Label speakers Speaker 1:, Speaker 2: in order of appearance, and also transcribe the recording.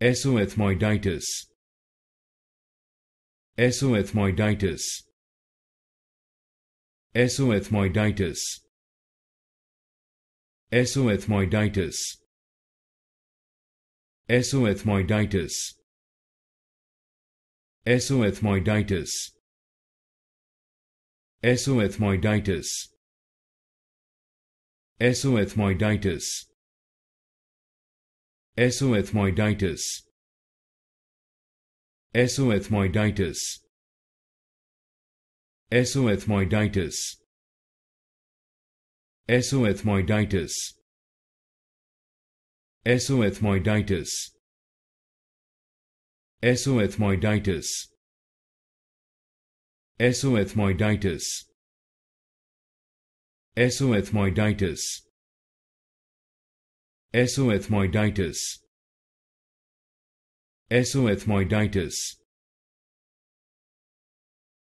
Speaker 1: Esoethmoiditis. Esoethmoiditis. Esoethmoiditis. Esoethmoiditis. Esoethmoiditis. Esoethmoiditis. Esoethmoiditis. Esoethmoiditis. Esomethmoiditis. Esomethmoiditis. Esomethmoiditis. Esomethmoiditis. Esomethmoiditis. Esomethmoiditis. Esomethmoiditis. Esomethmoiditis. Esoethmoiditis. Esoethmoiditis.